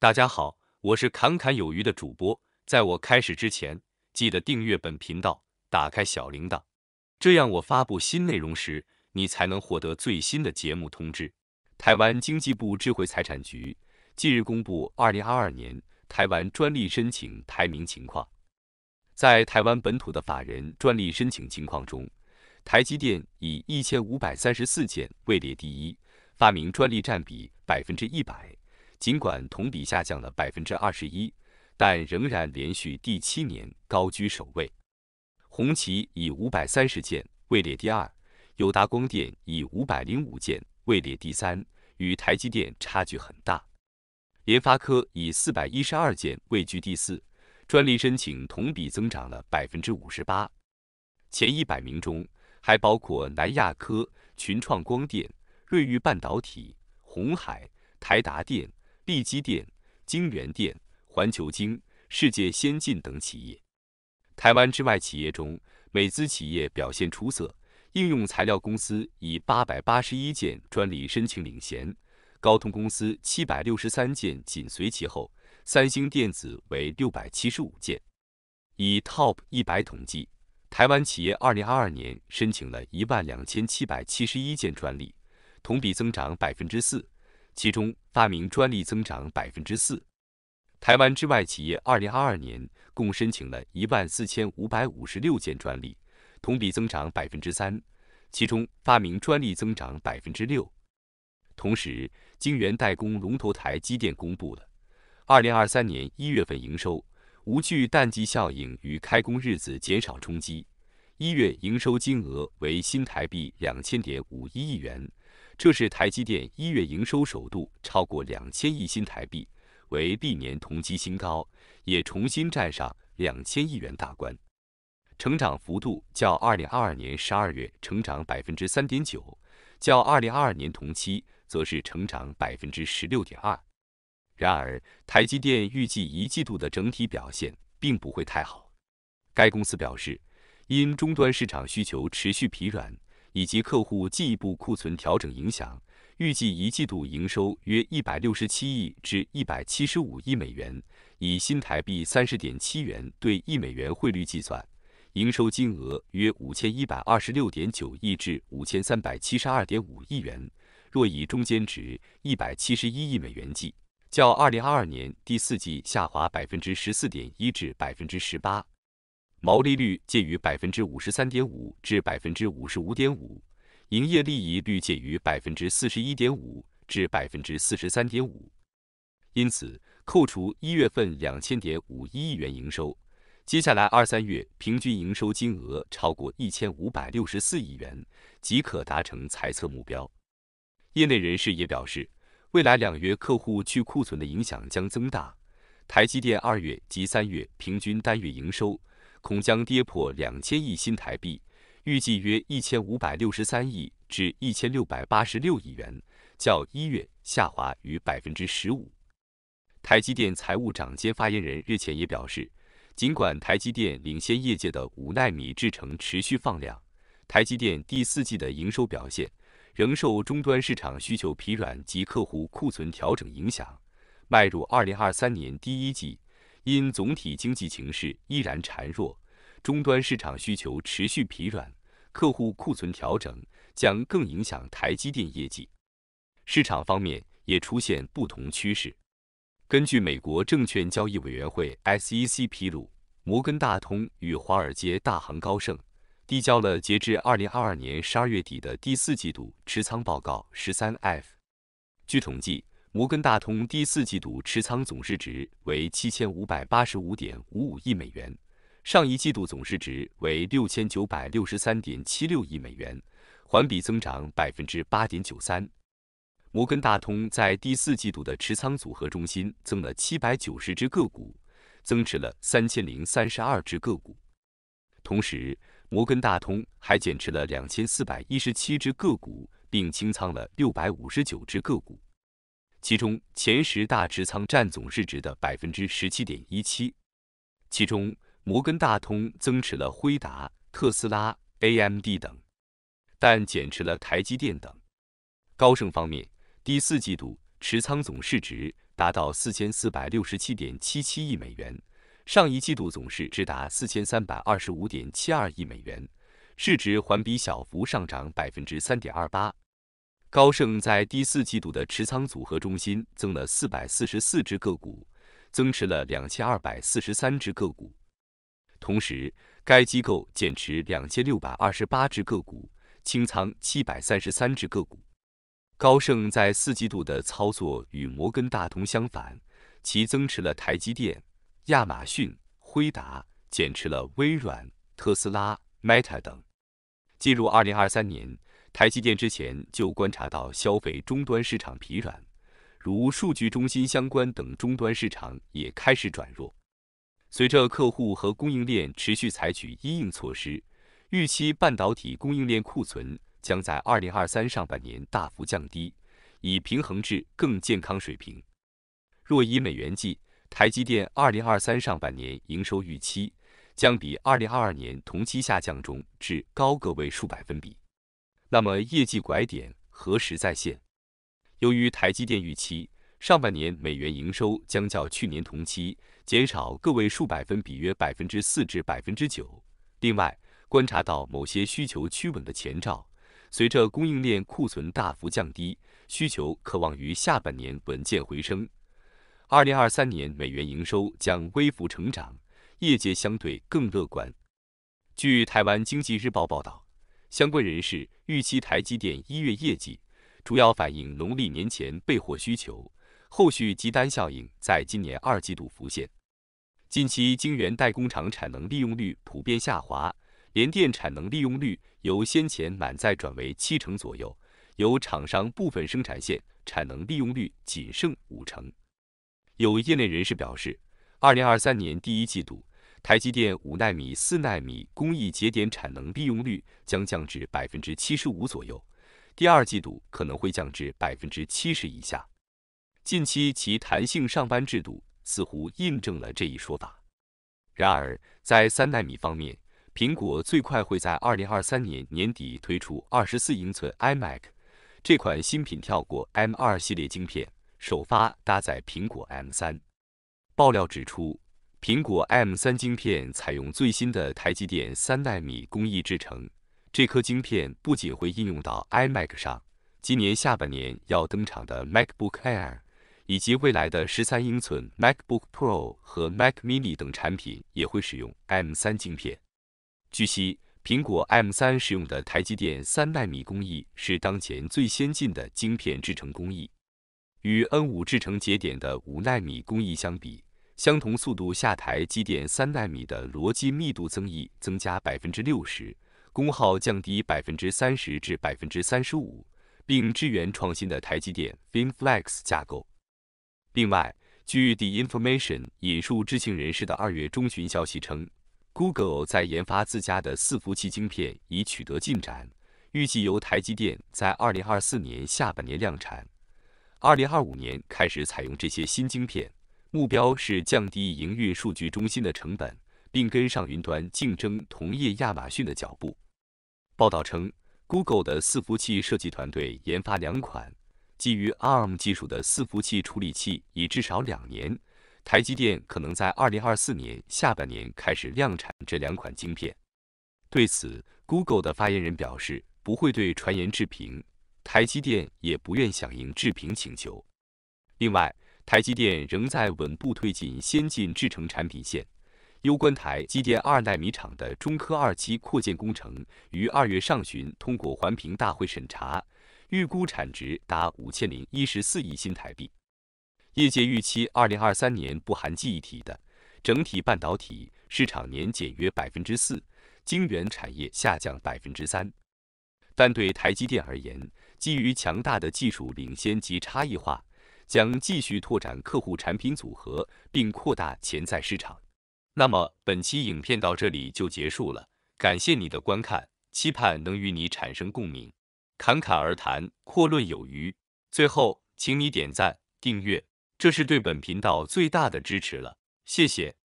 大家好，我是侃侃有余的主播。在我开始之前，记得订阅本频道，打开小铃铛，这样我发布新内容时，你才能获得最新的节目通知。台湾经济部智慧财产局近日公布2022年台湾专利申请排名情况。在台湾本土的法人专利申请情况中，台积电以1534件位列第一，发明专利占比百分之一百。尽管同比下降了百分之二十一，但仍然连续第七年高居首位。红旗以五百三十件位列第二，友达光电以五百零五件位列第三，与台积电差距很大。联发科以四百一十二件位居第四，专利申请同比增长了百分之五十八。前一百名中还包括南亚科、群创光电、瑞昱半导体、红海、台达电。地基电、晶圆电、环球晶、世界先进等企业。台湾之外企业中，美资企业表现出色，应用材料公司以八百八十一件专利申请领衔，高通公司七百六十三件紧随其后，三星电子为六百七十五件。以 Top 一百统计，台湾企业二零二二年申请了一万两千七百七十一件专利，同比增长百分之四。其中，发明专利增长百分之四。台湾之外企业，二零二二年共申请了一万四千五百五十六件专利，同比增长百分之三。其中，发明专利增长百分之六。同时，晶圆代工龙头台积电公布了二零二三年一月份营收，无惧淡季效应与开工日子减少冲击，一月营收金额为新台币两千点五一亿元。这是台积电一月营收首度超过两千亿新台币，为历年同期新高，也重新站上两千亿元大关。成长幅度较2022年12月成长3.9%，较2022年同期则是成长16.2%。然而，台积电预计一季度的整体表现并不会太好。该公司表示，因终端市场需求持续疲软。以及客户进一步库存调整影响，预计一季度营收约167亿至175亿美元，以新台币30.7元兑一美元汇率计算，营收金额约5126.9亿至5372.5亿元。若以中间值171亿美元计，较2022年第四季下滑14.1%至18%。毛利率介于百分之五十三点五至百分之五十五点五，营业利益率介于百分之四十一点五至百分之四十三点五，因此扣除一月份两千点五一亿元营收，接下来二三月平均营收金额超过一千五百六十四亿元即可达成财测目标。业内人士也表示，未来两月客户去库存的影响将增大，台积电二月及三月平均单月营收。恐将跌破两千亿新台币，预计约一千五百六十三亿至一千六百八十六亿元，较一月下滑逾百分之十五。台积电财务长兼发言人日前也表示，尽管台积电领先业界的五纳米制程持续放量，台积电第四季的营收表现仍受终端市场需求疲软及客户库存调整影响，迈入二零二三年第一季。因总体经济形势依然孱弱，终端市场需求持续疲软，客户库存调整将更影响台积电业绩。市场方面也出现不同趋势。根据美国证券交易委员会 SEC 披露，摩根大通与华尔街大行高盛递交了截至二零二二年十二月底的第四季度持仓报告十三 F。据统计。摩根大通第四季度持仓总市值为七千五百八十五点五五亿美元，上一季度总市值为六千九百六十三点七六亿美元，环比增长百分之八点九三。摩根大通在第四季度的持仓组合中心增了七百九十只个股，增持了三千零三十二只个股，同时摩根大通还减持了两千四百一十七只个股，并清仓了六百五十九只个股。其中前十大持仓占总市值的百分之十七点一七，其中摩根大通增持了辉达、特斯拉、AMD 等，但减持了台积电等。高盛方面，第四季度持仓总市值达到四千四百六十七点七七亿美元，上一季度总市值达四千三百二十五点七二亿美元，市值环比小幅上涨百分之三点二八。高盛在第四季度的持仓组合中心增了四百四十四只个股，增持了两千二百四十三只个股，同时该机构减持两千六百二十八只个股，清仓七百三十三只个股。高盛在四季度的操作与摩根大通相反，其增持了台积电、亚马逊、辉达，减持了微软、特斯拉、Meta 等。进入二零二三年。台积电之前就观察到消费终端市场疲软，如数据中心相关等终端市场也开始转弱。随着客户和供应链持续采取一应措施，预期半导体供应链库存将在二零二三上半年大幅降低，以平衡至更健康水平。若以美元计，台积电二零二三上半年营收预期将比二零二二年同期下降中至高个位数百分比。那么业绩拐点何时再现？由于台积电预期上半年美元营收将较去年同期减少个位数百分比，约百分之四至百分之九。另外，观察到某些需求趋稳的前兆，随着供应链库存大幅降低，需求渴望于下半年稳健回升。二零二三年美元营收将微幅成长，业界相对更乐观。据台湾经济日报报道。相关人士预期，台积电一月业绩主要反映农历年前备货需求，后续集单效应在今年二季度浮现。近期晶圆代工厂产能利用率普遍下滑，联电产能利用率由先前满载转为七成左右，有厂商部分生产线产能利用率仅剩五成。有业内人士表示，二零二三年第一季度。台积电五纳米、四纳米工艺节点产能利用率将降至百分之七十五左右，第二季度可能会降至百分之七十以下。近期其弹性上班制度似乎印证了这一说法。然而，在三纳米方面，苹果最快会在二零二三年年底推出二十四英寸 iMac，这款新品跳过 M 二系列晶片，首发搭载苹果 M 三。爆料指出。苹果 M 三晶片采用最新的台积电三纳米工艺制成。这颗晶片不仅会应用到 iMac 上，今年下半年要登场的 MacBook Air，以及未来的十三英寸 MacBook Pro 和 Mac Mini 等产品也会使用 M 三晶片。据悉，苹果 M 三使用的台积电三纳米工艺是当前最先进的晶片制成工艺，与 N 五制成节点的五纳米工艺相比。相同速度下，台积电三纳米的逻辑密度增益增加百分之六十，功耗降低百分之三十至百分之三十五，并支援创新的台积电 FinFlex 架构。另外，据 The Information 引述知情人士的二月中旬消息称，Google 在研发自家的伺服器晶片已取得进展，预计由台积电在二零二四年下半年量产，二零二五年开始采用这些新晶片。目标是降低营运数据中心的成本，并跟上云端竞争同业亚马逊的脚步。报道称，Google 的伺服器设计团队研发两款基于 ARM 技术的伺服器处理器，已至少两年。台积电可能在2024年下半年开始量产这两款晶片。对此，Google 的发言人表示不会对传言置评，台积电也不愿响应置评请求。另外，台积电仍在稳步推进先进制程产品线。攸关台积电二纳米厂的中科二期扩建工程，于二月上旬通过环评大会审查，预估产值达五千零一十四亿新台币。业界预期，二零二三年不含记忆体的整体半导体市场年减约百分之四，晶圆产业下降百分之三。但对台积电而言，基于强大的技术领先及差异化。将继续拓展客户产品组合，并扩大潜在市场。那么本期影片到这里就结束了，感谢你的观看，期盼能与你产生共鸣。侃侃而谈，阔论有余。最后，请你点赞、订阅，这是对本频道最大的支持了。谢谢。